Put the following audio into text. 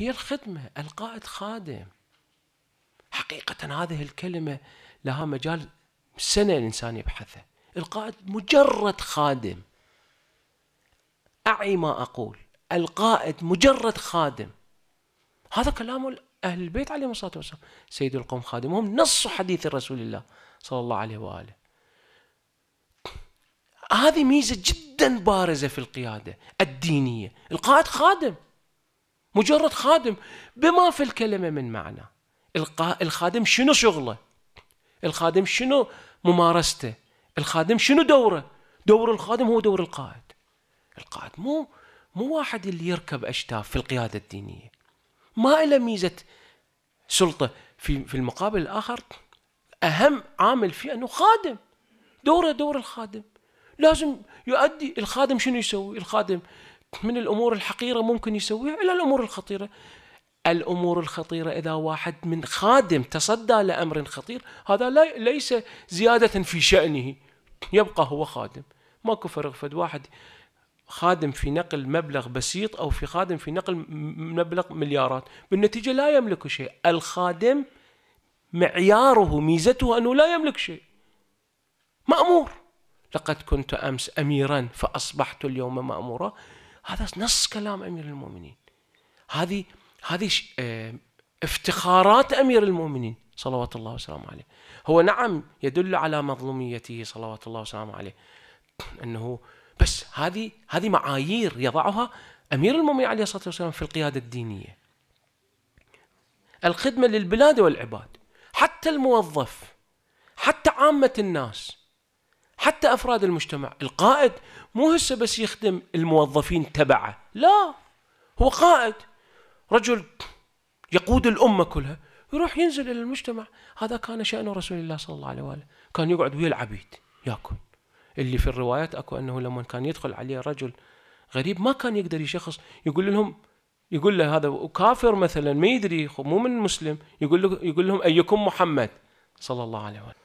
هي الخدمة القائد خادم حقيقة هذه الكلمة لها مجال سنة الإنسان يبحثه القائد مجرد خادم أعي ما أقول القائد مجرد خادم هذا كلام أهل البيت عليهم الصلاة والسلام سيد القوم خادمهم نص حديث رسول الله صلى الله عليه وآله هذه ميزة جدا بارزة في القيادة الدينية القائد خادم مجرد خادم بما في الكلمة من معنى الخادم شنو شغله الخادم شنو ممارسته الخادم شنو دوره دور الخادم هو دور القائد القائد مو مو واحد اللي يركب أشتاف في القيادة الدينية ما له ميزة سلطة في في المقابل الآخر أهم عامل فيه أنه خادم دوره دور الخادم لازم يؤدي الخادم شنو يسوي الخادم من الأمور الحقيرة ممكن يسويها إلى الأمور الخطيرة الأمور الخطيرة إذا واحد من خادم تصدى لأمر خطير هذا ليس زيادة في شأنه يبقى هو خادم ماكو فرق فد واحد خادم في نقل مبلغ بسيط أو في خادم في نقل مبلغ مليارات بالنتيجة لا يملك شيء الخادم معياره ميزته أنه لا يملك شيء مأمور لقد كنت أمس أميرا فأصبحت اليوم مأمورا هذا نص كلام امير المؤمنين هذه هذه آه، افتخارات امير المؤمنين صلوات الله وسلامه عليه هو نعم يدل على مظلوميته صلوات الله وسلامه عليه انه بس هذه هذه معايير يضعها امير المؤمنين عليه الصلاه والسلام في القياده الدينيه الخدمه للبلاد والعباد حتى الموظف حتى عامه الناس حتى افراد المجتمع القائد مو هسه بس يخدم الموظفين تبعه لا هو قائد رجل يقود الامه كلها يروح ينزل الى المجتمع هذا كان شان رسول الله صلى الله عليه واله كان يقعد ويا العبيد ياكل اللي في الروايات اكو انه لما كان يدخل عليه رجل غريب ما كان يقدر يشخص يقول لهم يقول له هذا كافر مثلا ما يدري مو من مسلم يقول له يقول لهم ايكم محمد صلى الله عليه واله